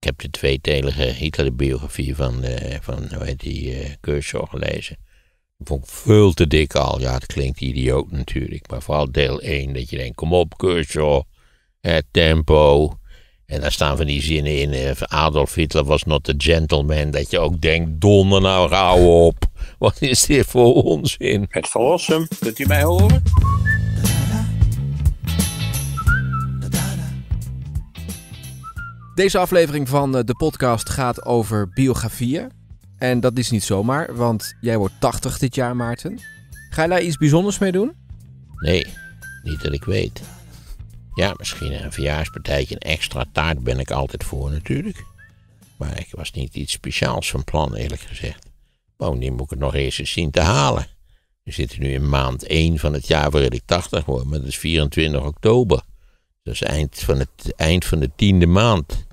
Ik heb de tweedelige Hitlerbiografie van, eh, van hoe heet die, uh, gelezen. Ik vond ik veel te dik al. Ja, het klinkt idioot natuurlijk. Maar vooral deel 1, dat je denkt, kom op Kershaw, het tempo. En daar staan van die zinnen in, eh, Adolf Hitler was not a gentleman. Dat je ook denkt, donder nou gauw op. Wat is dit voor onzin? Het verlossen, kunt u mij horen? Deze aflevering van eh, de podcast gaat over biografieën. En dat is niet zomaar, want jij wordt 80 dit jaar, Maarten. Ga je daar iets bijzonders mee doen? Nee, niet dat ik weet. Ja, misschien een verjaarspartijtje, een extra taart ben ik altijd voor natuurlijk. Maar ik was niet iets speciaals van plan, eerlijk gezegd. Bovendien moet ik het nog eerst eens zien te halen. We zitten nu in maand 1 van het jaar waarin ik 80 word, maar dat is 24 oktober. Dat is eind van, het, eind van de tiende maand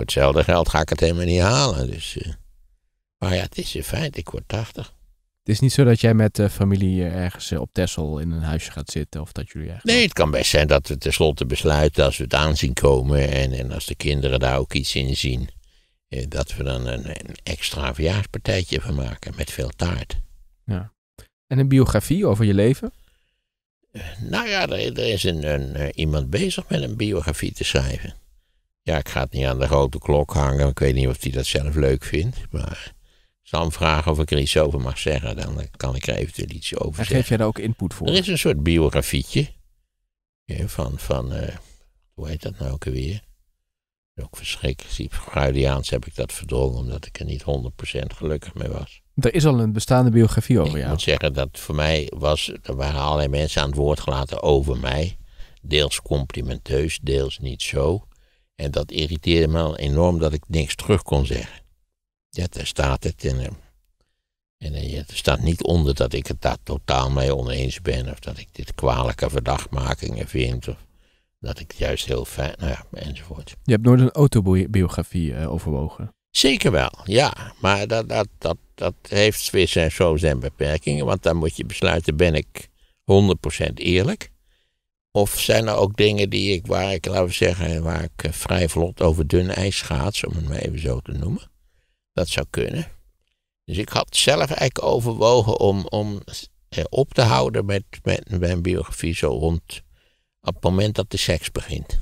hetzelfde geld ga ik het helemaal niet halen. Dus, eh. maar ja, het is in feite, ik word 80. Het is niet zo dat jij met eh, familie eh, ergens op Tessel in een huisje gaat zitten of dat jullie eigenlijk... Nee, het kan best zijn dat we tenslotte besluiten als we het aanzien komen en, en als de kinderen daar ook iets in zien, eh, dat we dan een, een extra verjaarspartijtje van maken met veel taart. Ja. En een biografie over je leven? Nou ja, er, er is een, een, iemand bezig met een biografie te schrijven. Ja, ik ga het niet aan de grote klok hangen. Ik weet niet of hij dat zelf leuk vindt. Maar Sam vragen of ik er iets over mag zeggen. Dan kan ik er eventueel iets over zeggen. En geef jij daar ook input voor? Er is een soort biografietje. Van, van eh, hoe heet dat nou ook weer? Ook verschrikkelijk. Die heb ik dat verdrongen omdat ik er niet 100% gelukkig mee was. Er is al een bestaande biografie over jou. Ik moet zeggen dat voor mij was, er waren allerlei mensen aan het woord gelaten over mij. Deels complimenteus, deels niet zo. En dat irriteerde me al enorm dat ik niks terug kon zeggen. Ja, daar staat het. En, en eh, er staat niet onder dat ik het daar totaal mee oneens ben. Of dat ik dit kwalijke verdachtmakingen vind. Of dat ik het juist heel fijn. Nou ja, enzovoort. Je hebt nooit een autobiografie eh, overwogen? Zeker wel, ja. Maar dat, dat, dat, dat heeft weer zijn, zo zijn beperkingen. Want dan moet je besluiten: ben ik 100% eerlijk? Of zijn er ook dingen die ik, waar ik, laten we zeggen, waar ik eh, vrij vlot over dun ijs schaats, om het maar even zo te noemen? Dat zou kunnen. Dus ik had zelf eigenlijk overwogen om, om eh, op te houden met, met mijn biografie zo rond op het moment dat de seks begint.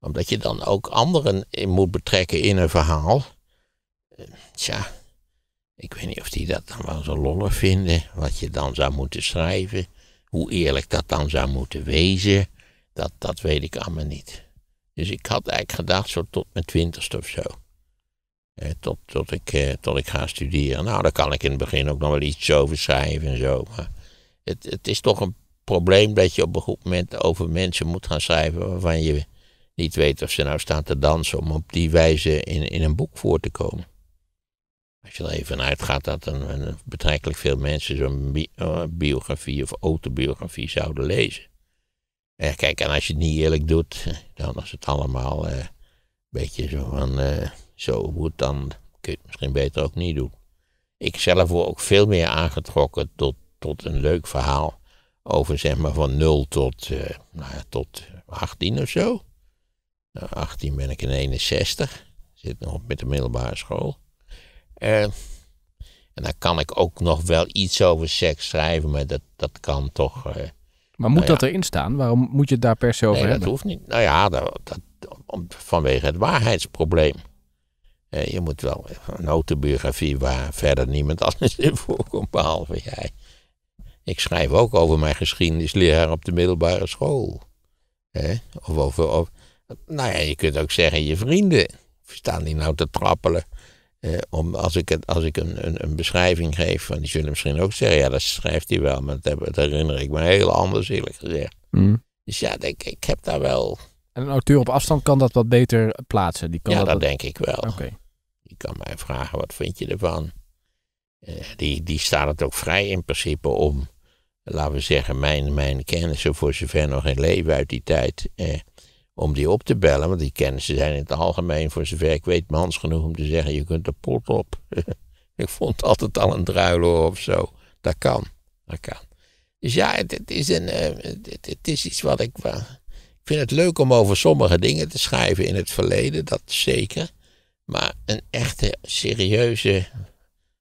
Omdat je dan ook anderen moet betrekken in een verhaal. Eh, tja, ik weet niet of die dat dan wel zo lollig vinden, wat je dan zou moeten schrijven. Hoe eerlijk dat dan zou moeten wezen, dat, dat weet ik allemaal niet. Dus ik had eigenlijk gedacht, zo tot mijn twintigste of zo. Eh, tot, tot, ik, eh, tot ik ga studeren. Nou, daar kan ik in het begin ook nog wel iets over schrijven en zo. Maar het, het is toch een probleem dat je op een goed moment over mensen moet gaan schrijven waarvan je niet weet of ze nou staan te dansen om op die wijze in, in een boek voor te komen. Als je er even uitgaat dat een, een betrekkelijk veel mensen zo'n eh, biografie of autobiografie zouden lezen. kijk, en als je het niet eerlijk doet, dan is het allemaal eh, een beetje zo van eh, zo goed, dan kun je het misschien beter ook niet doen. Ik zelf word ook veel meer aangetrokken tot, tot een leuk verhaal over zeg maar van 0 tot, eh, nou ja, tot 18 of zo. 18 eh, ben ik in 61, zit nog met de middelbare school. Eh, en dan kan ik ook nog wel iets over seks schrijven, maar dat, dat kan toch. Eh, maar moet nou dat erin staan? Waarom moet je het daar per se over nee, hebben? Dat hoeft niet. Nou ja, dat, vanwege het waarheidsprobleem. Eh, je moet wel een autobiografie waar verder niemand anders in voorkomt, behalve jij. Ik schrijf ook over mijn geschiedenisleraar op de middelbare school. hè? Of over, of, nou ja, je kunt ook zeggen je vrienden. Staan die nou te trappelen? Eh, om, als ik, het, als ik een, een, een, beschrijving geef, van die zullen misschien ook zeggen, ja, dat schrijft hij wel, maar dat, herinner ik me heel anders eerlijk gezegd. Mm. Dus ja, ik, ik heb daar wel. En een auteur op afstand kan dat wat beter plaatsen. Die kan ja, dat, denk ik wel. Oké. Die kan mij vragen, wat vind je ervan? Eh, die, die staat het ook vrij in principe om, laten we zeggen, mijn, mijn kennissen, voor zover nog in leven uit die tijd, eh, om die op te bellen. Want die kennissen zijn in het algemeen, voor zover ik weet, mans genoeg om te zeggen: je kunt de pot op. ik vond altijd al een druiloor of zo. Dat kan. Dat kan. Dus ja, het, is, een, eh, het, het, is iets wat ik. Eh, ik vind het leuk om over sommige dingen te schrijven in het verleden, dat zeker. Maar een echte, serieuze,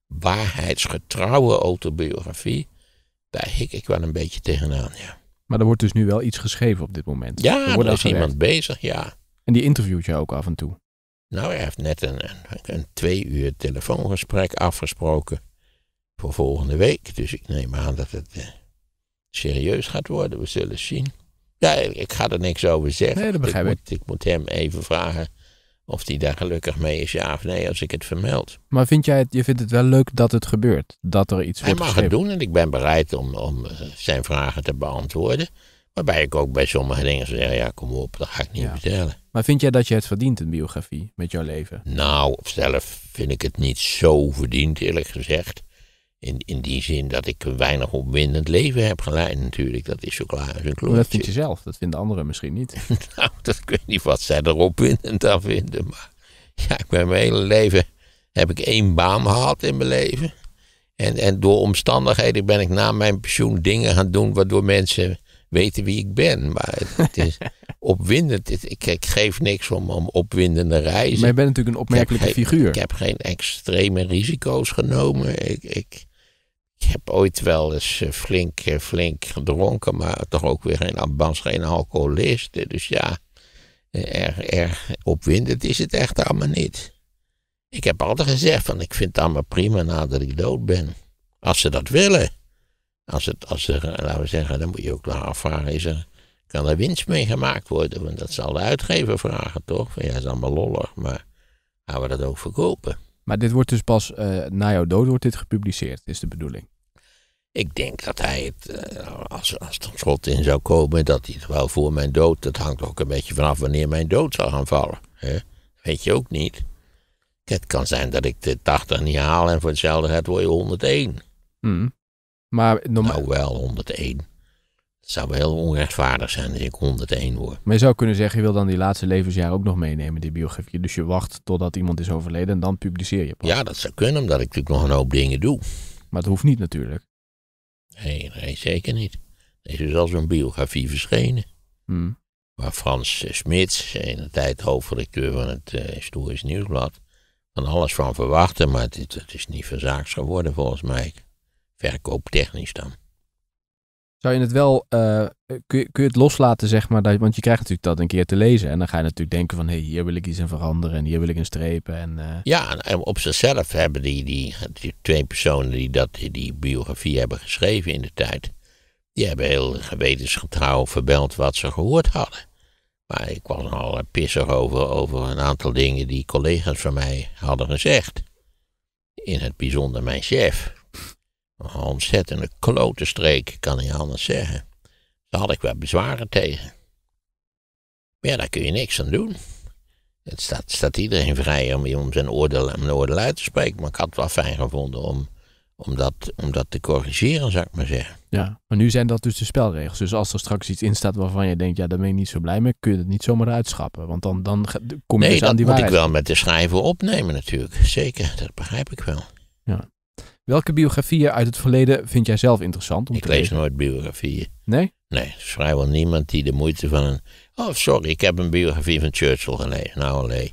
waarheidsgetrouwe autobiografie, daar hik ik wel een beetje tegenaan, ja. Maar er wordt dus nu wel iets geschreven op dit moment. Ja, er, wordt er is iemand bezig, ja. En die interviewt je ook af en toe. Nou, hij heeft net een, een, een twee uur telefoongesprek afgesproken voor volgende week. Dus ik neem aan dat het eh, serieus gaat worden. We zullen zien. Ja, ik ga er niks over zeggen. Nee, dat begrijp ik. moet, ik moet hem even vragen of die daar gelukkig mee is, ja of nee, als ik het vermeld. Maar vind jij het, je vindt het wel leuk dat het gebeurt? Dat er iets wordt Hij mag het doen en ik ben bereid om, om eh, zijn vragen te beantwoorden. Waarbij ik ook bij sommige dingen zeg, ja kom op, dat ga ik niet vertellen. Maar vind jij dat je het verdient, een biografie, met jouw leven? Nou, op zelf vind ik het niet zo verdiend, eerlijk gezegd. In, in die zin dat ik een weinig opwindend leven heb geleid natuurlijk. Dat is zo klaar als een klontje. dat vind je zelf, dat vinden anderen misschien niet. nou, dat weet je niet wat zij er opwindend aan vinden. Maar ja, ik ben mijn hele leven heb ik één baan gehad in mijn leven. En, en door omstandigheden ben ik na mijn pensioen dingen gaan doen waardoor mensen weten wie ik ben. Maar het, is opwindend. ik, ik, geef niks om, om opwindende reizen. Maar je bent natuurlijk een opmerkelijke figuur. ik heb geen extreme risico's genomen. Ik, ik, ik heb ooit wel eens eh, flink, eh, flink gedronken, maar toch ook weer geen ambans, geen alcoholist. Dus ja, erg, eh, erg opwindend is het echt allemaal niet. Ik heb altijd gezegd van ik vind het allemaal prima nadat ik dood ben. Als ze dat willen. Als het, als ze, laten we zeggen, dan moet je ook naar afvragen, is er, kan er winst mee gemaakt worden? Want dat zal de uitgever vragen, toch? Van, ja, is allemaal lollig, maar gaan we dat ook verkopen? Maar dit wordt dus pas eh, na jouw dood wordt dit gepubliceerd, is de bedoeling. Ik denk dat hij het, eh, als, als er schot in zou komen, dat hij het wel voor mijn dood, dat hangt ook een beetje vanaf wanneer mijn dood zal gaan vallen. Hè? Weet je ook niet. Het kan zijn dat ik de 80 niet haal en voor hetzelfde het word je 101. Hmm. Maar normaal... Nou wel, 101. Het zou wel onrechtvaardig zijn als ik 101 word. Maar je zou kunnen zeggen, je wil dan die laatste levensjaar ook nog meenemen, die biografie. Dus je wacht totdat iemand is overleden en dan publiceer je pas. Ja, dat zou kunnen, omdat ik natuurlijk nog een hoop dingen doe. Maar het hoeft niet natuurlijk. Nee, nee zeker niet. Er is dus al zo'n biografie verschenen. Hmm. Waar Frans Smits, in de tijd hoofdredacteur van het uh, Historisch Nieuwsblad, van alles van verwachtte. Maar het, het is niet van geworden volgens mij. Verkooptechnisch dan. Zou je het wel, eh, kun, je, kun je het loslaten, zeg maar, dat, want je krijgt natuurlijk dat een keer te lezen. En dan ga je natuurlijk denken van, hé, hey, hier wil ik iets aan veranderen en hier wil ik een strepen. En, eh. Ja, en op zichzelf hebben die, die, twee personen die dat, die biografie hebben geschreven in de tijd, die hebben heel gewetensgetrouw verbeld wat ze gehoord hadden. Maar ik was al pissig over, over een aantal dingen die collega's van mij hadden gezegd. In het bijzonder mijn chef. Een ontzettende klote streek, kan je anders zeggen. Daar had ik wel bezwaren tegen. Maar ja, daar kun je niks aan doen. Het staat, staat iedereen vrij om, om zijn oordeel, mijn oordeel uit te spreken. Maar ik had het wel fijn gevonden om, om, dat, om dat te corrigeren, zou ik maar zeggen. Ja, maar nu zijn dat dus de spelregels. Dus als er straks iets in staat waarvan je denkt, ja, daar ben je niet zo blij mee, kun je dat niet zomaar uitschappen. Want dan, dan kom je nee, dus aan die waarheid. Nee, dat moet ik wel met de schrijver opnemen natuurlijk. Zeker, dat begrijp ik wel. Ja. Welke biografieën uit het verleden vind jij zelf interessant om ik te lezen? Ik lees nooit biografieën. Nee? Nee, er is vrijwel niemand die de moeite van een... Oh, sorry, ik heb een biografie van Churchill gelezen. Nou, nee.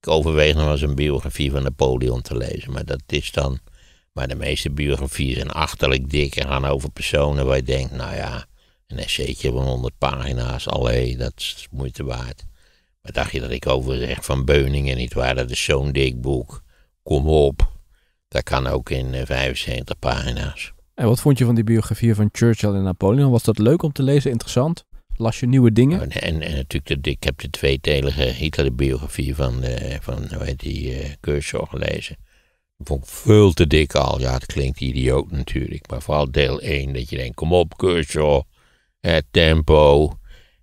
Ik overweeg nog eens een biografie van Napoleon te lezen, maar dat is dan... Maar de meeste biografieën zijn achterlijk dik en gaan over personen waar je denkt, nou ja, een essaytje van 100 pagina's, allee, dat is moeite waard. Maar dacht je dat ik over zeg van Beuningen, niet waar, dat is zo'n dik boek. Kom op. Dat kan ook in 75 eh, pagina's. En wat vond je van die biografie van Churchill en Napoleon? Was dat leuk om te lezen? Interessant? Las je nieuwe dingen? Oh, en, en, natuurlijk, de, ik heb de tweetelige Hitler-biografie van, de, eh, van hoe heet die, eh, gelezen. vond ik veel te dik al. Ja, het klinkt idioot natuurlijk. Maar vooral deel 1, dat je denkt, kom op Cursor. het tempo.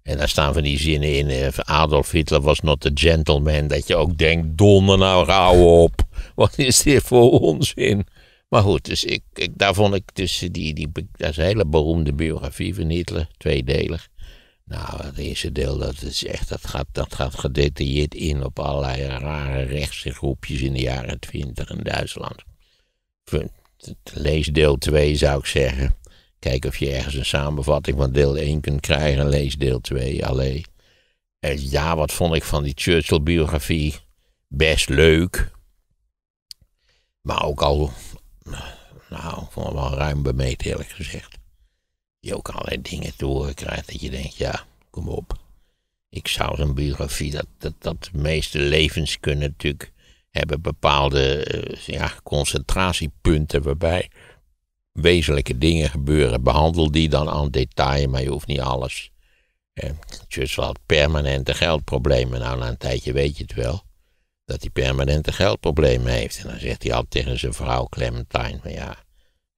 En daar staan van die zinnen in, Adolf Hitler was not a gentleman. Dat je ook denkt, donder nou, gauw op wat is dit voor onzin? Maar goed, dus ik, ik, daar vond ik dus die, die, dat is een hele beroemde biografie van Hitler, tweedelig. Nou, het eerste deel, dat, is echt, dat, gaat, dat gaat gedetailleerd in op allerlei rare rechtse groepjes in de jaren twintig in Duitsland. Lees deel 2 zou ik zeggen. Kijk of je ergens een samenvatting van deel 1 kunt krijgen. Lees deel 2 alleen. En ja, wat vond ik van die Churchill-biografie? Best leuk. Maar ook al, nou, van wel ruim bemeten eerlijk gezegd. Je ook allerlei dingen te horen krijgt dat je denkt, ja, kom op. Ik zou zo'n biografie, dat, dat, dat de meeste levens kunnen natuurlijk hebben bepaalde eh, ja, concentratiepunten waarbij wezenlijke dingen gebeuren. Behandel die dan aan detail, maar je hoeft niet alles. Eh, just permanente geldproblemen. Nou, na een tijdje weet je het wel dat hij permanente geldproblemen heeft. En dan zegt hij altijd tegen zijn vrouw Clementine, maar ja,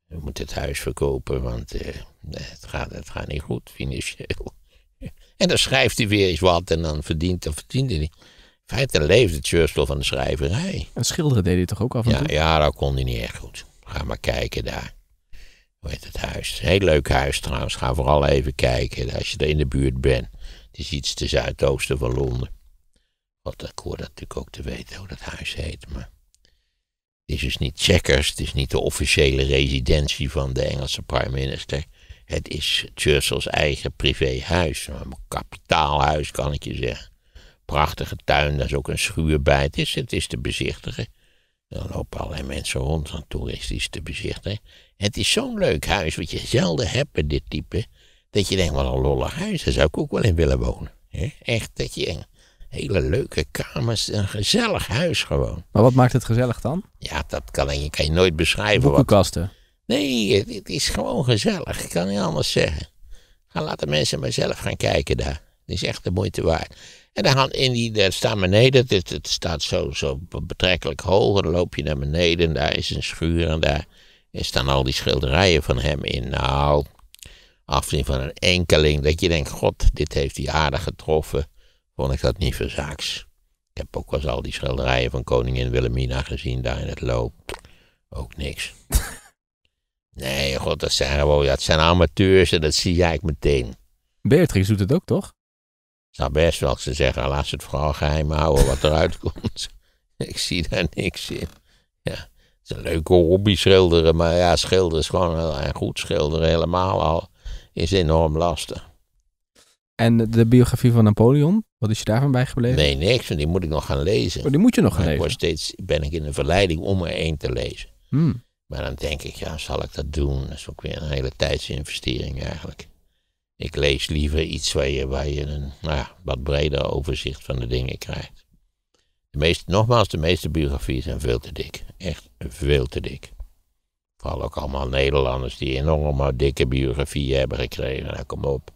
we moeten het huis verkopen, want eh, het, gaat, het gaat niet goed financieel. en dan schrijft hij weer eens wat en dan verdient, dan verdient hij niet. In feite leefde Churchill van de schrijverij. En schilderen deed hij toch ook af en ja, toe? Ja, dat kon hij niet echt goed. Ga maar kijken daar. Hoe heet het huis? Heel leuk huis trouwens. Ga vooral even kijken als je er in de buurt bent. Het is iets te zuidoosten van Londen. Want ik hoor dat natuurlijk ook te weten hoe dat huis heet. Maar het is dus niet Checkers, het is niet de officiële residentie van de Engelse prime minister. Het is Churchill's eigen privéhuis. Een kapitaalhuis kan ik je zeggen. Prachtige tuin, daar is ook een schuur bij. Het is, het is te bezichtigen. Dan lopen allerlei mensen rond van toeristisch te bezichten. Het is zo'n leuk huis, wat je zelden hebt bij dit type. Dat je denkt, wat een lollig huis, daar zou ik ook wel in willen wonen. Echt, dat je denkt, hele leuke kamers. Een gezellig huis gewoon. Maar wat maakt het gezellig dan? Ja, dat kan, je, kan je nooit beschrijven. Boekenkasten? Nee, het, is gewoon gezellig. Ik kan niet anders zeggen. Ga laten mensen maar zelf gaan kijken daar. Het is echt de moeite waard. En dan in die, daar staan beneden, het, het staat zo, zo betrekkelijk hoog. dan loop je naar beneden en daar is een schuur en daar staan al die schilderijen van hem in. Nou, afzien van een enkeling, dat je denkt, god, dit heeft die aarde getroffen vond ik dat niet verzaaks. Ik heb ook wel eens al die schilderijen van koningin Wilhelmina gezien daar in het loop. Ook niks. nee, god, dat zijn gewoon, ja, dat zijn amateurs en dat zie jij meteen. Beatrix doet het ook, toch? Het zou best wel ze zeggen, ah, laat ze het vooral geheim houden wat eruit komt. ik zie daar niks in. Ja, het is een leuke hobby schilderen, maar ja, schilderen is gewoon, en goed schilderen helemaal al, is enorm lastig. En de biografie van Napoleon, wat is je daarvan bijgebleven? Nee, niks, want die moet ik nog gaan lezen. Oh, die moet je nog gaan lezen? Ik steeds, ben ik in de verleiding om er één te lezen. Hmm. Maar dan denk ik, ja, zal ik dat doen? Dat is ook weer een hele tijdsinvestering eigenlijk. Ik lees liever iets waar je, waar je een nou ja, wat breder overzicht van de dingen krijgt. De meeste, nogmaals, de meeste biografieën zijn veel te dik. Echt veel te dik. Vooral ook allemaal Nederlanders die enorm dikke biografieën hebben gekregen. Nou, kom op.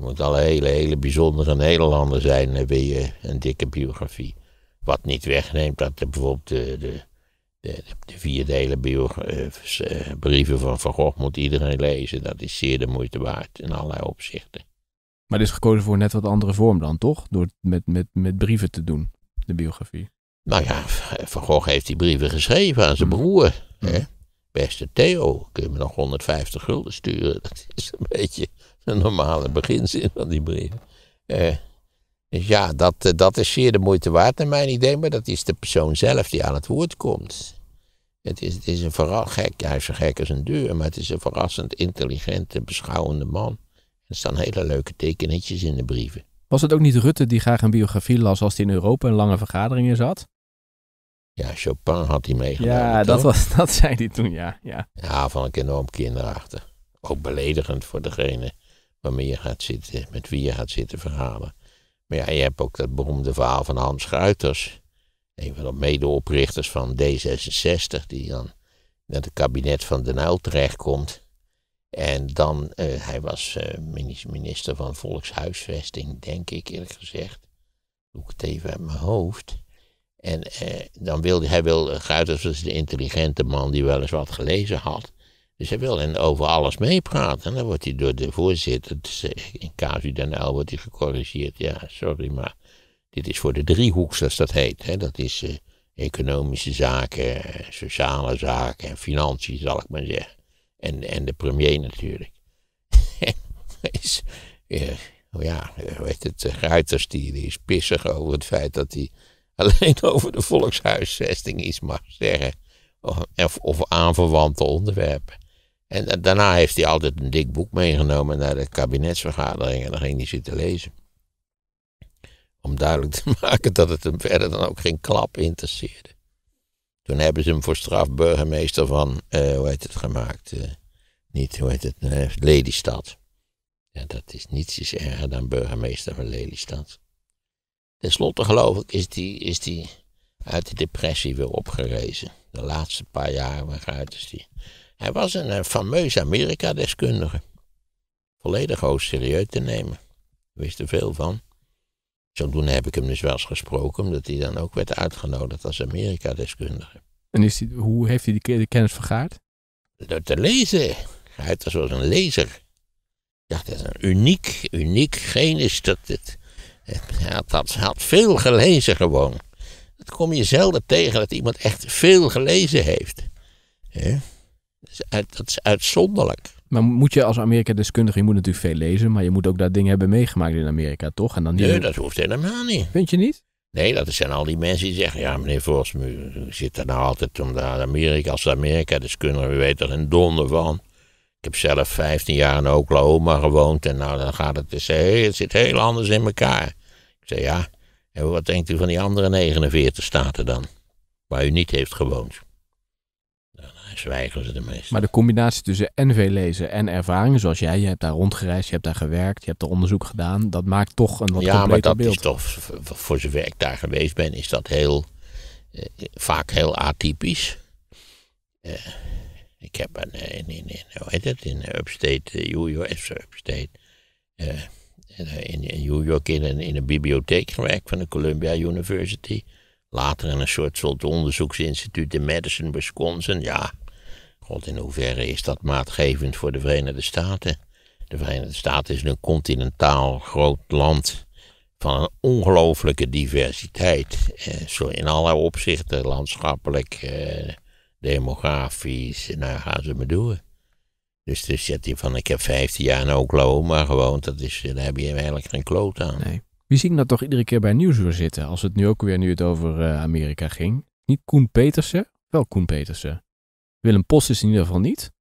Het moet al hele, hele bijzondere Nederlander zijn, dan wil je een dikke biografie. Wat niet wegneemt dat bijvoorbeeld de, de, de, de eh, eh, brieven van Van Gogh moet iedereen lezen. Dat is zeer de moeite waard in allerlei opzichten. Maar het is gekozen voor net wat andere vorm dan, toch? Door het met, met, met brieven te doen, de biografie. Nou ja, Van Gogh heeft die brieven geschreven aan zijn mm. broer. Hè? Mm. Beste Theo, kun je me nog 150 gulden sturen? Dat is een beetje een normale beginzin van die brieven. dus ja, dat, eh, dat is zeer de moeite waard naar mijn idee, maar dat is de persoon zelf die aan het woord komt. Het is, het is een vooral gek, hij is zo gek als een deur, maar het is een verrassend intelligente, beschouwende man. Er staan hele leuke tekenetjes in de brieven. Was het ook niet Rutte die graag een biografie las als hij in Europa een lange vergadering in zat? Ja, Chopin had hij meegenomen. Ja, dat, was, dat zei hij toen, ja, ja. Ja, van een enorm kinderachtig. Ook beledigend voor degene waarmee je gaat zitten, met wie je gaat zitten verhalen. Maar ja, je hebt ook dat beroemde verhaal van Hans Schuiters, een van de medeoprichters van D66, die dan naar het kabinet van Den Uyl terechtkomt. En dan, eh, hij was eh, minister van Volkshuisvesting, denk ik eerlijk gezegd. Doe ik het even uit mijn hoofd. En eh, dan wilde hij, wil, was de intelligente man die wel eens wat gelezen had. Dus hij wil over alles meepraten. En dan wordt hij door de voorzitter, eh, in casu den L, wordt hij gecorrigeerd. Ja, sorry, maar dit is voor de driehoek, als dat heet. Hè. Dat is eh, economische zaken, eh, sociale zaken en financiën, zal ik maar zeggen. En, en de premier natuurlijk. is, oh ja, weet het, Ruiters die, die is pissig over het feit dat hij alleen over de volkshuisvesting iets mag zeggen. Of, of aanverwante onderwerpen. En daarna heeft hij altijd een dik boek meegenomen naar de kabinetsvergadering en dan ging hij zitten lezen. Om duidelijk te maken dat het hem verder dan ook geen klap interesseerde. Toen hebben ze hem voor straf burgemeester van, eh, hoe heet het, gemaakt. Eh, niet, hoe heet het, uh, Lelystad. Ja, dat is niets is erger dan burgemeester van Lelystad. Ten slotte geloof ik is die, is die uit de depressie weer opgerezen. De laatste paar jaar waaruit is die hij was een, eh, fameus Amerika-deskundige. Volledig hoog serieus te nemen. Wist er veel van. Zodoende heb ik hem dus wel eens gesproken, omdat hij dan ook werd uitgenodigd als Amerika-deskundige. En is hoe heeft hij die, kennis vergaard? Door te lezen. Hij was zoals een lezer. Ja, dat is een uniek, uniek genus. Dat, het, hij had, had veel gelezen gewoon. Dat kom je zelden tegen dat iemand echt veel gelezen heeft. He? Dat is uitzonderlijk. Maar moet je als Amerika-deskundige, je moet natuurlijk veel lezen, maar je moet ook daar dingen hebben meegemaakt in Amerika, toch? En dan nee, dat hoeft helemaal niet. Vind je niet? Nee, dat zijn al die mensen die zeggen, ja meneer Vos, u zit er nou altijd om Amerika, als Amerika-deskundige, u weet er een donder van. Ik heb zelf 15 jaar in Oklahoma gewoond en nou dan gaat het, dus het zit heel anders in elkaar. Ik zei, ja, en wat denkt u van die andere 49 staten dan, waar u niet heeft gewoond? zwijgen ze de meest. Maar de combinatie tussen en veel lezen en ervaring, zoals jij, je hebt daar rondgereisd, je hebt daar gewerkt, je hebt er onderzoek gedaan, dat maakt toch een wat ja, completer beeld. Ja, maar dat is toch, voor zover ik daar geweest ben, is dat heel, eh, vaak heel atypisch. Eh, ik heb een, eh, in, hoe heet het, in eh, Upstate, US eh, Upstate, eh, in, in, New York in een, in een bibliotheek gewerkt van de Columbia University. Later in een soort, soort onderzoeksinstituut in Madison, Wisconsin. Ja, in hoeverre is dat maatgevend voor de Verenigde Staten? De Verenigde Staten is een continentaal groot land van een ongelooflijke diversiteit. Eh, in alle opzichten, landschappelijk, eh, demografisch, nou gaan ze me doen. Dus, dus zet hij van, ik heb 15 jaar in maar gewoond, dat is, daar heb je eigenlijk geen kloot aan. Nee. Wie zien nou dat toch iedere keer bij weer zitten, als het nu ook weer nu het over eh, Amerika ging? Niet Koen Petersen, wel Koen Petersen. Willem Post is in ieder geval niet.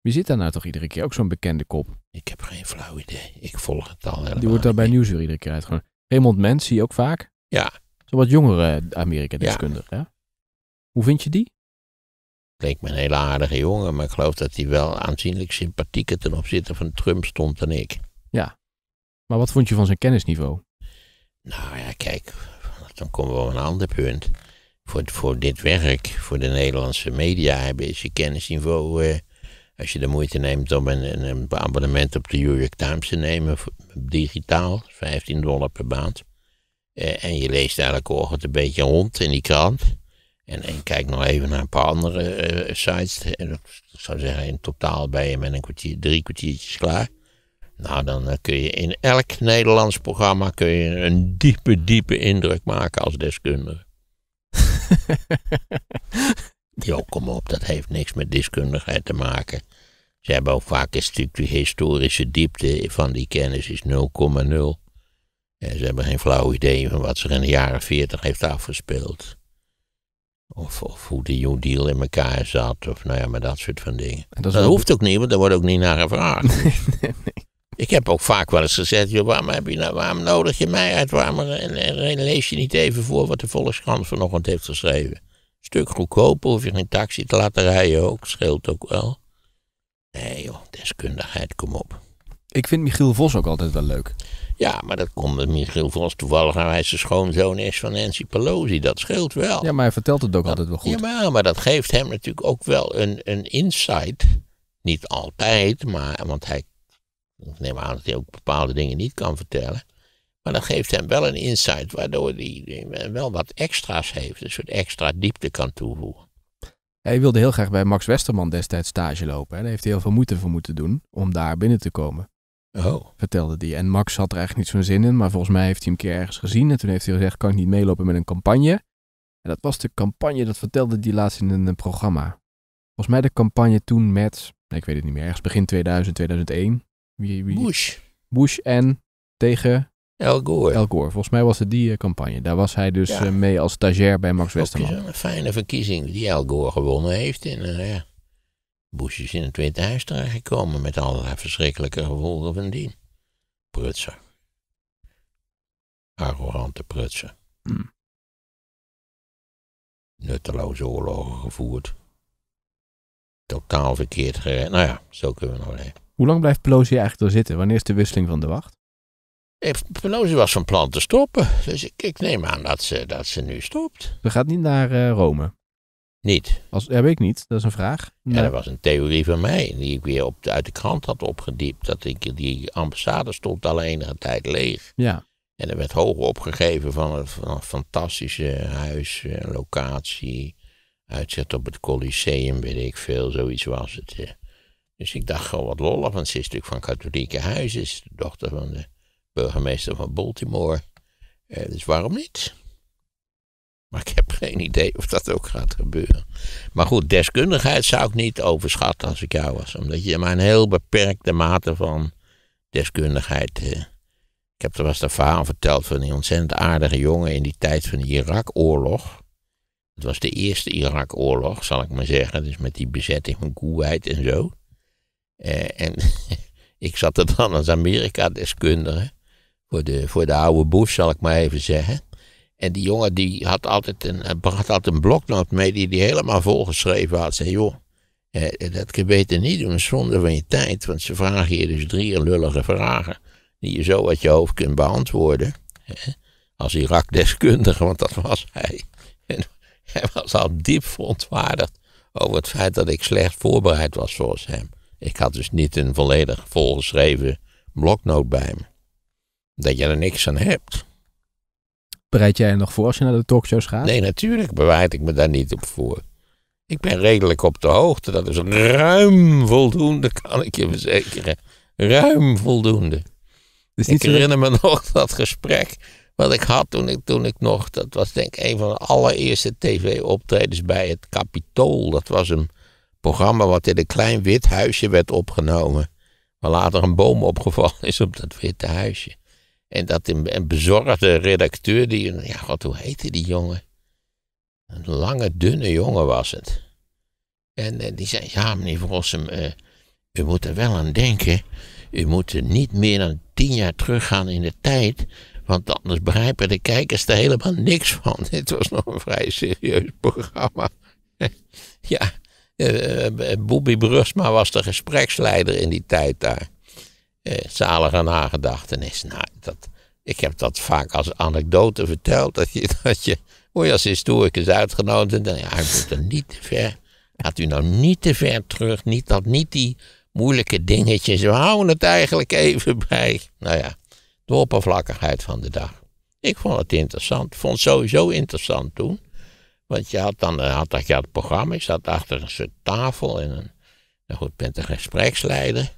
Wie zit daar nou toch iedere keer? Ook zo'n bekende kop. Ik heb geen flauw idee. Ik volg het al helemaal Die wordt daar bij nieuws Nieuwsuur iedere keer uitgegaan. Raymond Mens zie je ook vaak. Ja. Zo wat jongere eh, Amerika-deskundige. Ja. Hoe vind je die? Leek me een hele aardige jongen, maar ik geloof dat hij wel aanzienlijk sympathieker ten opzichte van Trump stond dan ik. Ja. Maar wat vond je van zijn kennisniveau? Nou ja, kijk, dan komen we op een ander punt voor, voor dit werk, voor de Nederlandse media, hebben je kennisniveau. Eh, als je de moeite neemt om een, een, abonnement op de New York Times te nemen, digitaal, 15 dollar per maand. Eh, en je leest elke ochtend een beetje rond in die krant. En, en kijk nog even naar een paar andere eh, sites. En ik zou zeggen, in totaal ben je met een kwartier, drie kwartiertjes klaar. Nou, dan kun je in elk Nederlands programma kun je een diepe, diepe indruk maken als deskundige. Die kom op, dat heeft niks met deskundigheid te maken. Ze hebben ook vaak een stukje historische diepte van die kennis is 0,0. En ze hebben geen flauw idee van wat zich in de jaren 40 heeft afgespeeld. Of, of hoe de New Deal in elkaar zat, of nou ja, maar dat soort van dingen. dat, hoeft ook niet, want daar wordt ook niet naar gevraagd. nee. Ik heb ook vaak wel eens gezegd: joh, waarom, heb je nou, waarom nodig je mij uit? Waarom en, lees je niet even voor wat de nog vanochtend heeft geschreven? Een stuk goedkoper, hoef je geen taxi te laten rijden ook, scheelt ook wel. Nee joh, deskundigheid, kom op. Ik vind Michiel Vos ook altijd wel leuk. Ja, maar dat komt met Michiel Vos toevallig. aanwijs, nou hij de schoonzoon is van Nancy Pelosi. Dat scheelt wel. Ja, maar hij vertelt het ook altijd wel goed. Ja, maar dat geeft hem natuurlijk ook wel een, een insight. Niet altijd, maar, want hij ik neem aan dat hij ook bepaalde dingen niet kan vertellen. Maar dat geeft hem wel een insight, waardoor hij eh, wel wat extra's heeft. Een soort extra diepte kan toevoegen. Hij wilde heel graag bij Max Westerman destijds stage lopen. En daar heeft hij heel veel moeite voor moeten doen om daar binnen te komen. Oh. Vertelde hij. En Max had er eigenlijk niet zo'n zin in. Maar volgens mij heeft hij hem een keer ergens gezien. En toen heeft hij gezegd, kan ik niet meelopen met een campagne? En dat was de campagne, dat vertelde hij laatst in een programma. Volgens mij de campagne toen met, nee, ik weet het niet meer, ergens begin 2000, 2001. Wie, wie? Bush. Bush en tegen El Gore. El Volgens mij was het die eh, campagne. Daar was hij dus eh, mee als stagiair bij Max Westerman. Een fijne verkiezing die El Gore gewonnen heeft. En uh, eh, ja, Bush is in het Witte Huis terechtgekomen met allerlei verschrikkelijke gevolgen van dien. Prutsen. Arrogante prutsen. Hmm. Nutteloze oorlogen gevoerd. Totaal verkeerd gered. Nou ja, zo kunnen we nog even. Hoe lang blijft Pelosi eigenlijk er zitten? Wanneer is de wisseling van de wacht? Eh, Pelosi was van plan te stoppen. Dus ik, ik, neem aan dat ze, dat ze nu stopt. Ze gaat niet naar eh, Rome. Niet. Als, weet ik niet. Dat is een vraag. Ja, dat was een theorie van mij. Die ik weer op uit de krant had opgediept. Dat ik, die ambassade stond al enige tijd leeg. Ja. En er werd hoog opgegeven van een, van een fantastische huis, eh, locatie. Uitzet op het Colosseum, weet ik veel. Zoiets was het. Dus ik dacht gewoon wat lollig, want ze is natuurlijk van katholieke huis, is de dochter van de burgemeester van Baltimore. Eh, dus waarom niet? Maar ik heb geen idee of dat ook gaat gebeuren. Maar goed, deskundigheid zou ik niet overschatten als ik jou was. Omdat je maar een heel beperkte mate van deskundigheid. Eh, ik heb er was een verhaal verteld van die ontzettend aardige jongen in die tijd van de Irak-oorlog. Het was de eerste Irak-oorlog, zal ik maar zeggen. Dus met die bezetting van Kuwait en zo. Eh, en ik zat er dan als Amerika-deskundige. Voor de, voor de oude boef zal ik maar even zeggen. En die jongen die had altijd een, eh, bracht altijd een bloknoot mee die hij helemaal volgeschreven had. Zei, joh, eh, dat kun je beter niet doen zonder van je tijd. Want ze vragen je dus drie lullige vragen die je zo uit je hoofd kunt beantwoorden. Hè? Als Irak-deskundige, want dat was hij. En hij was al diep verontwaardigd over het feit dat ik slecht voorbereid was zoals hem. Ik had dus niet een volledig volgeschreven bloknoot bij me. Dat je er niks aan hebt. Bereid jij er nog voor als je naar de talkshows gaat? Nee, natuurlijk bereid ik me daar niet op voor. Ik ben redelijk op de hoogte. Dat is ruim voldoende, kan ik je verzekeren. Ruim voldoende. Dus ik herinner me nog dat gesprek wat ik had toen ik, toen ik nog... Dat was denk ik een van de allereerste tv-optredens bij het Capitool. Dat was een programma wat in een klein wit huisje werd opgenomen. Waar later een boom opgevallen is op dat witte huisje. En dat een, bezorgde redacteur, die, ja god, hoe heette die jongen? Een lange, dunne jongen was het. En eh, die zei, ja meneer Vossem, eh, u moet er wel aan denken. U moet niet meer dan tien jaar teruggaan in de tijd. Want anders begrijpen de kijkers er helemaal niks van. Dit was nog een vrij serieus programma. ja, eh, eh, Bobby Brusma was de gespreksleider in die tijd daar. Eh, Zalige aan is, Nou, dat, ik heb dat vaak als anekdote verteld. Dat je, dat je hoe je als historicus uitgenodigd. bent. dan, ja, hij moet er niet te ver. Gaat u nou niet te ver terug. Niet dat, niet die moeilijke dingetjes. We houden het eigenlijk even bij. Nou ja, de oppervlakkigheid van de dag. Ik vond het interessant. Ik vond het sowieso interessant toen. Want je had dan eh, had dat, je had het programma, je zat achter een soort tafel en een, goed, bent een gespreksleider.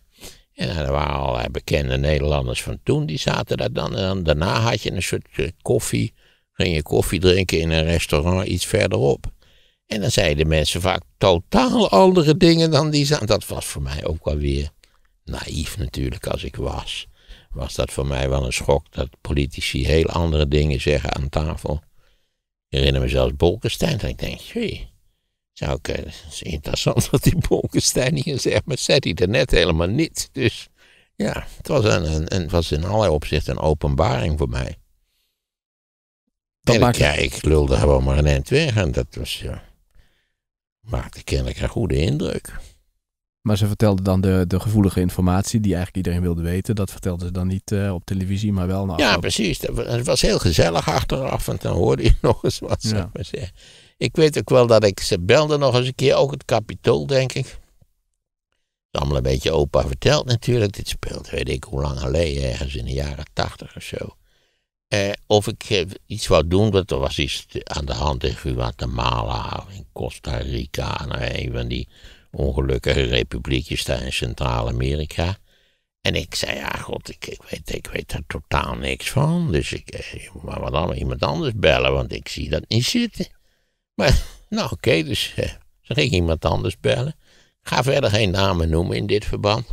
En er waren allerlei bekende Nederlanders van toen, die zaten daar dan. En dan, daarna had je een soort eh, koffie, ging je koffie drinken in een restaurant iets verderop. En dan zeiden mensen vaak totaal andere dingen dan die zaten. Dat was voor mij ook weer naïef natuurlijk als ik was. Was dat voor mij wel een schok dat politici heel andere dingen zeggen aan tafel ik herinner me zelfs Bolkestein. en ik denk, jee, zou eh, het is interessant wat die Bolkestein hier zegt, maar zei hij er net helemaal niet. Dus ja, het was, een, een, een was in allerlei opzichten een openbaring voor mij. Dat en maakt... ik, ja, ik lulde maar een eind weg en dat was, ja, maakte kennelijk een goede indruk. Maar ze vertelde dan de, de gevoelige informatie die eigenlijk iedereen wilde weten. Dat vertelde ze dan niet eh, op televisie, maar wel naar Ja, precies. Het was heel gezellig achteraf, want dan hoorde je nog eens wat. Ja. Zeg. Ik weet ook wel dat ik ze belde nog eens een keer, ook het kapitool, denk ik. Dat allemaal een beetje opa verteld natuurlijk. Dit speelt, weet ik hoe lang geleden, ergens in de jaren tachtig of zo. Eh, of ik eh, iets wou doen, want er was iets aan de hand in Guatemala, in Costa Rica, nou, een van die ongelukkige republiekjes daar in Centraal-Amerika. En ik zei, ja, god, ik, ik, weet, ik weet daar totaal niks van. Dus ik, ik eh, maar wat iemand anders bellen, want ik zie dat niet zitten. Maar, nou oké, dus zeg eh, ik iemand anders bellen. Ik ga verder geen namen noemen in dit verband.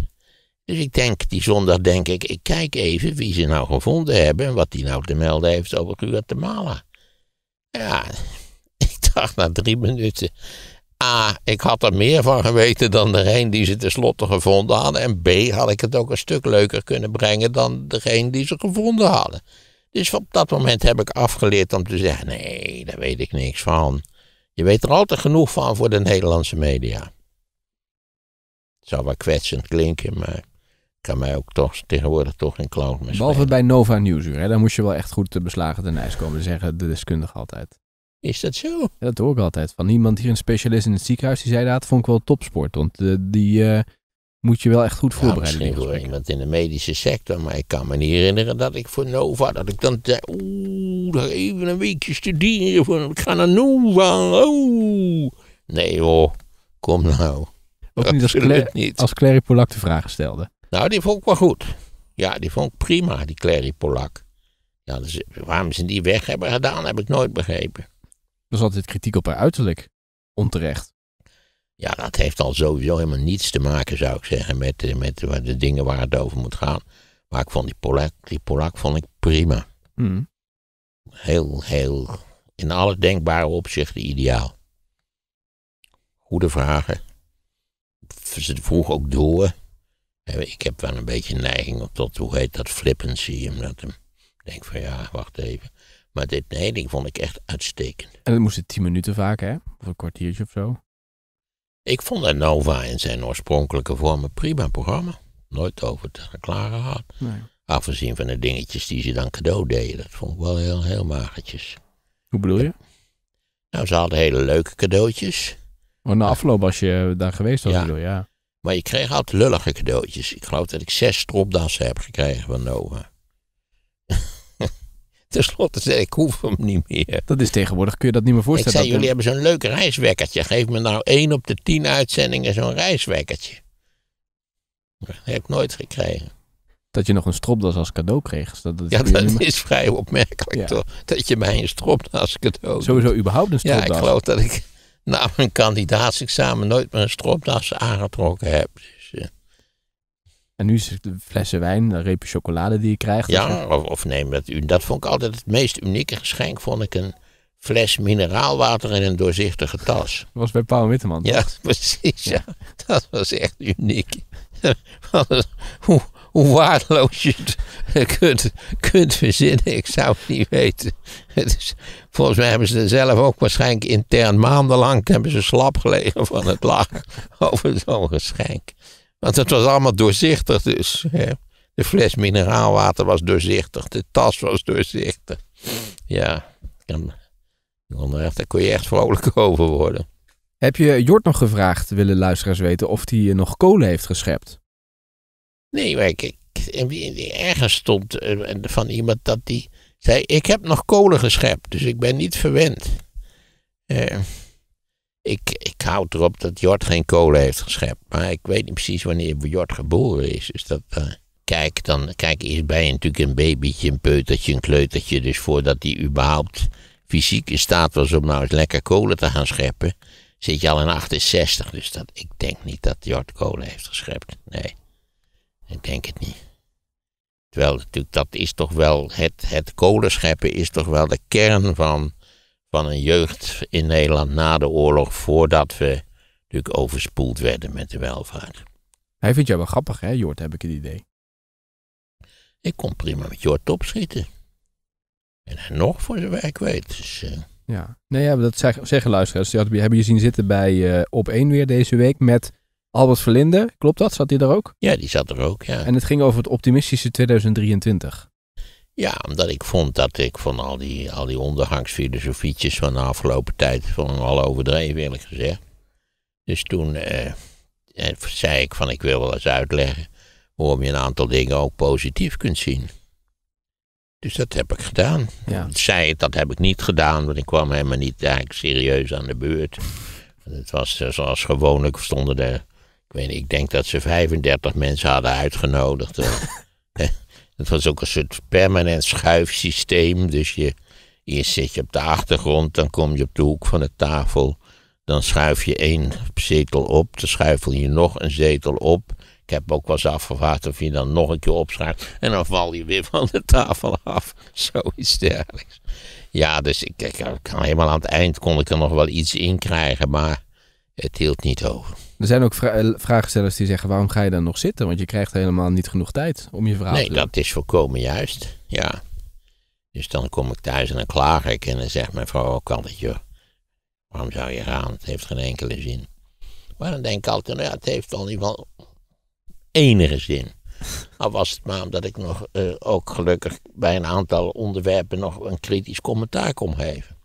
Dus ik denk, die zondag denk ik, ik kijk even wie ze nou gevonden hebben en wat die nou te melden heeft over Guatemala. Ja, ik dacht na drie minuten, A, ik had er meer van geweten dan degene die ze tenslotte gevonden hadden. En B, had ik het ook een stuk leuker kunnen brengen dan degene die ze gevonden hadden. Dus op dat moment heb ik afgeleerd om te zeggen: nee, daar weet ik niks van. Je weet er altijd genoeg van voor de Nederlandse media. Het zou wel kwetsend klinken, maar kan mij ook toch tegenwoordig toch geen clown meer Behalve bij Nova Nieuwsuur, hè? daar moest je wel echt goed beslagen ten ijs komen, zeggen de deskundigen altijd. Is dat zo? Ja, dat hoor ik altijd van iemand hier, een specialist in het ziekenhuis, die zei dat vond ik wel topsport. Want eh, die eh, moet je wel echt goed voorbereiden. Ja, misschien iemand in de medische sector, maar ik kan me niet herinneren dat ik voor Nova, dat ik dan zei, oeh, even een weekje studeren, ik ga naar Nova, oeh. Nee hoor, kom nou. Ook niet als, Claire, niet als Clary Polak de vragen stelde. Nou, die vond ik wel goed. Ja, die vond ik prima, die Clary Polak. Ja, dus waarom ze die weg hebben gedaan, heb ik nooit begrepen dus is dit kritiek op haar uiterlijk. Onterecht. Ja, dat heeft al sowieso helemaal niets te maken, zou ik zeggen, met, eh, met de dingen waar het over moet gaan. Maar ik vond die Polak, die Polak vond ik prima. Hmm. Heel, heel, in alle denkbare opzichten ideaal. Goede vragen. Ze vroeg ook door. Eh, ik heb wel een beetje neiging tot, hoe heet dat, flippancy. Omdat ik denk van ja, wacht even. Maar dit, nee, vond ik echt uitstekend. En dan moest het tien minuten vaak, hè? Of een kwartiertje of zo? Ik vond het Nova in zijn oorspronkelijke vorm een prima programma. Nooit over te klagen gehad. Nee. Afgezien van de dingetjes die ze dan cadeau deden. Dat vond ik wel heel, heel magertjes. Hoe bedoel je? Nou, ze hadden hele leuke cadeautjes. Maar oh, na afloop als je daar geweest was, bedoel ja. Maar je kreeg altijd lullige cadeautjes. Ik geloof dat ik zes stropdassen heb gekregen van Nova. Ten slotte zei ik, hoef hem niet meer. Dat is tegenwoordig, kun je dat niet meer voorstellen. Ik zei, jullie hebben zo'n leuk reiswekkertje. Geef me nou één op de tien uitzendingen zo'n reiswekkertje. heb ik nooit gekregen. Dat je nog een stropdas als cadeau kreeg. Dat, dat ja, dat is vrij opmerkelijk toch? Dat je mij een stropdas cadeau Sowieso überhaupt een stropdas. Ja, ik geloof dat ik na mijn kandidaatsexamen nooit meer een stropdas aangetrokken heb. Dus, eh, en nu is het de flessen wijn, de reepje chocolade die je krijgt. Ja, of, of neem dat u. Dat vond ik altijd het meest unieke geschenk, vond ik een fles mineraalwater in een doorzichtige tas. Dat was bij Paul Witteman. Ja, precies. Ja. Dat was echt uniek. hoe, hoe waardeloos je het kunt, kunt verzinnen, ik zou het niet weten. volgens mij hebben ze er zelf ook waarschijnlijk intern maandenlang hebben ze slap gelegen van het lachen over zo'n geschenk. Want het was allemaal doorzichtig dus. Hè. De fles mineraalwater was doorzichtig. De tas was doorzichtig. Ja, en, daar kon je echt vrolijk over worden. Heb je Jort nog gevraagd, willen luisteraars weten, of hij eh, nog kolen heeft geschept? Nee, maar ik, ergens stond eh, van iemand dat die zei: Ik heb nog kolen geschept, dus ik ben niet verwend. Uh, ik, ik houd erop dat Jort geen kolen heeft geschept. Maar ik weet niet precies wanneer Jort geboren is. Dus dat. Eh, kijk, dan, kijk, is bij natuurlijk een babytje, een peutertje, een kleutertje. Dus voordat hij überhaupt fysiek in staat was om nou eens lekker kolen te gaan scheppen, zit je al in 68. Dus dat, ik denk niet dat Jort kolen heeft geschept. Nee, ik denk het niet. Terwijl natuurlijk, dat is toch wel, het, het kolen scheppen is toch wel de kern van van een jeugd in Nederland na de oorlog, voordat we natuurlijk overspoeld werden met de welvaart. Hij vindt jou wel grappig, hè, Jort, heb ik het idee. Ik kon prima met Jort opschieten. En nog voor zijn werk weet. Dus, eh. ja. Nee, ja, dat zeggen luisteraars. Die hebben je zien zitten bij uh, Op 1 weer deze week met Albert Verlinden. Klopt dat? Zat hij er ook? Ja, die zat er ook, ja. En het ging over het optimistische 2023. Ja, omdat ik vond dat ik van al die, al die ondergangsfilosofietjes van de afgelopen tijd van al overdreven, eerlijk gezegd. Dus toen eh, eh, zei ik van ik wil wel eens uitleggen waarom je een aantal dingen ook positief kunt zien. Dus dat heb ik gedaan. Ja. Zij het, dat heb ik niet gedaan, want ik kwam helemaal niet eigenlijk serieus aan de beurt. Het was eh, zoals gewoonlijk stonden er, ik weet niet, ik denk dat ze 35 mensen hadden uitgenodigd. Eh, Het was ook een soort permanent schuifsysteem. Dus je, eerst zit je op de achtergrond, dan kom je op de hoek van de tafel. Dan schuif je één zetel op, dan schuifel je nog een zetel op. Ik heb ook wel eens afgevraagd of je dan nog een keer opschuift. En dan val je weer van de tafel af. Zoiets dergelijks. Ja, dus ik, ik, helemaal aan het eind kon ik er nog wel iets in krijgen. Maar het hield niet over. Er zijn ook vragenstellers eh, die zeggen: waarom ga je dan nog zitten? Want je krijgt helemaal niet genoeg tijd om je verhaal te doen. Nee, dat is volkomen juist. Ja. Dus dan kom ik thuis en dan klaag ik. En dan zegt mijn vrouw ook altijd: waarom zou je gaan? Het heeft geen enkele zin. Maar dan denk ik altijd: nou ja, het heeft al in ieder geval enige zin. Al was het maar omdat ik nog eh, ook gelukkig bij een aantal onderwerpen nog een kritisch commentaar kon geven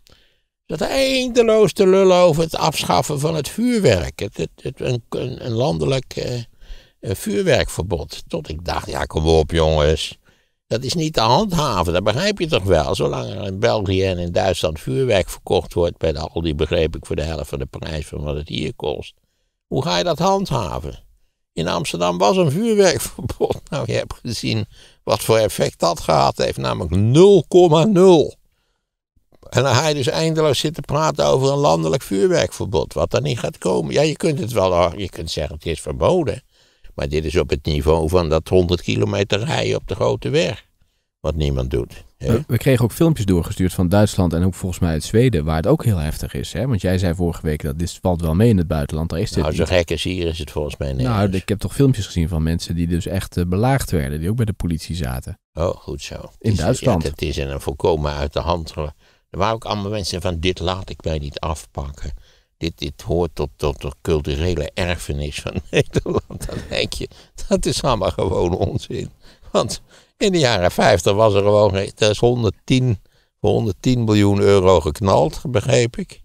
dat eindeloos te lullen over het afschaffen van het vuurwerk. Het, het, een, landelijk eh, eh, vuurwerkverbod. Tot ik dacht, ja kom op jongens. Dat is niet te handhaven, dat begrijp je toch wel. Zolang er in België en in Duitsland vuurwerk verkocht wordt bij de Aldi, begreep ik voor de helft van de prijs van wat het hier kost. Hoe ga je dat handhaven? In Amsterdam was een vuurwerkverbod. Nou, je hebt gezien wat voor effect dat gehad heeft, namelijk 0,0. En dan ga je dus eindeloos zitten praten over een landelijk vuurwerkverbod, wat dan niet gaat komen. Ja, je kunt het wel, oh, je kunt zeggen het is verboden. Maar dit is op het niveau van dat 100 kilometer rijden op de grote weg. Wat niemand doet. We kregen ook filmpjes doorgestuurd van Duitsland en ook volgens mij uit Zweden, waar het ook heel heftig is. Hè? Want jij zei vorige week dat dit valt wel mee in het buitenland. Daar is dit nou, zo gek is hier is het volgens mij niet. Nou, ik heb toch filmpjes gezien van mensen die dus echt eh, belaagd werden, die ook bij de politie zaten. Oh, goed zo. In Duitsland. Het is, het is een volkomen uit de hand er waren ook allemaal mensen van dit laat ik mij niet afpakken. Dit, dit hoort tot, tot de culturele erfenis van Nederland. dat denk je, dat is allemaal gewoon onzin. Want in de jaren 50 was er gewoon, 110, 110 miljoen euro geknald, begreep ik.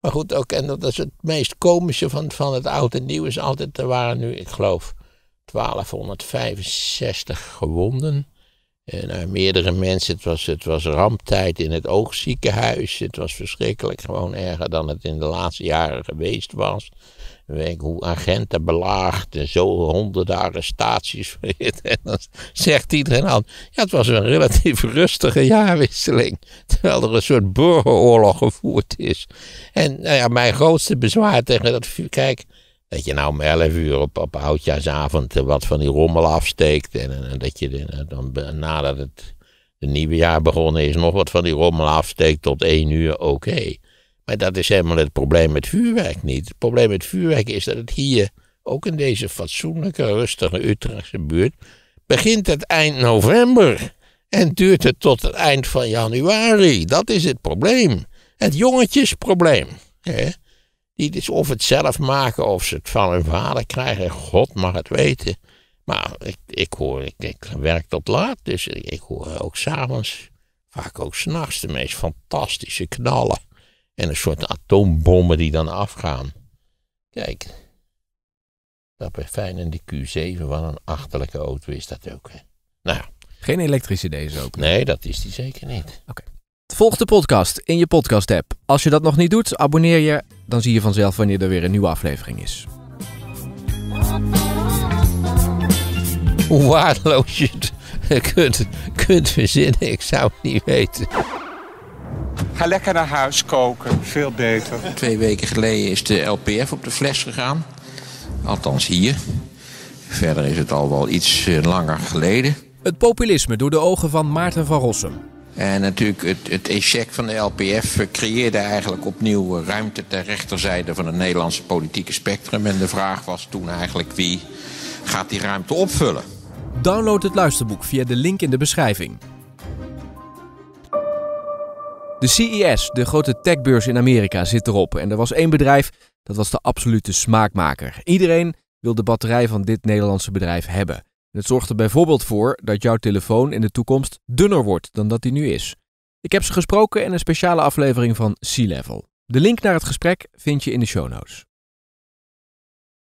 Maar goed, ook, en dat is het meest komische van, van het oude nieuw, is altijd, er waren nu, ik geloof, 1265 gewonden. Eh, naar nou, meerdere mensen. Het was, het was ramptijd in het oogziekenhuis. Het was verschrikkelijk, gewoon erger dan het in de laatste jaren geweest was. Weet hoe agenten belaagd en zo honderden arrestaties. en dan zegt iedereen al. Ja, het was een relatief rustige jaarwisseling. Terwijl er een soort burgeroorlog gevoerd is. En nou mijn grootste bezwaar tegen dat. Kijk, dat je nou om 11 uur op, op oudjaarsavond wat van die rommel afsteekt. En, en dat je eh, dan nadat het, het nieuwe jaar begonnen is, nog wat van die rommel afsteekt tot 1 uur, oké. Maar dat is helemaal het probleem met vuurwerk niet. Het probleem met vuurwerk is dat het hier, ook in deze fatsoenlijke, rustige Utrechtse buurt, begint het eind november. En duurt het tot het eind van januari. Dat is het probleem. Het jongetjesprobleem. Hè? die dus of het zelf maken of ze het van hun vader krijgen. God mag het weten. Maar ik, ik hoor, ik, werk tot laat, dus ik, hoor ook s'avonds, vaak ook s'nachts, de meest fantastische knallen. En een soort atoombommen die dan afgaan. Kijk, dat bij fijn in de Q7, van een achterlijke auto is dat ook. Hè? Nou. Geen elektrische deze ook? Nee, dat is die zeker niet. Oké. Volg de podcast in je podcast-app. Als je dat nog niet doet, abonneer je dan zie je vanzelf wanneer er weer een nieuwe aflevering is. Hoe waardeloos je kunt, kunt verzinnen, ik zou het niet weten. Ga lekker naar huis koken, veel beter. Twee weken geleden is de LPF op de fles gegaan. Althans hier. Verder is het al wel iets eh, langer geleden. Het populisme door de ogen van Maarten van Rossum. En natuurlijk het, het échec van de LPF creëerde eigenlijk opnieuw eh, ruimte ter rechterzijde van het Nederlandse politieke spectrum. En de vraag was toen eigenlijk wie gaat die ruimte opvullen. Download het luisterboek via de link in de beschrijving. De CES, de grote techbeurs in Amerika, zit erop. En er was één bedrijf, dat was de absolute smaakmaker. Iedereen wil de batterij van dit Nederlandse bedrijf hebben. Het zorgt er bijvoorbeeld voor dat jouw telefoon in de toekomst dunner wordt dan dat die nu is. Ik heb ze gesproken in een speciale aflevering van Sea Level. De link naar het gesprek vind je in de show notes.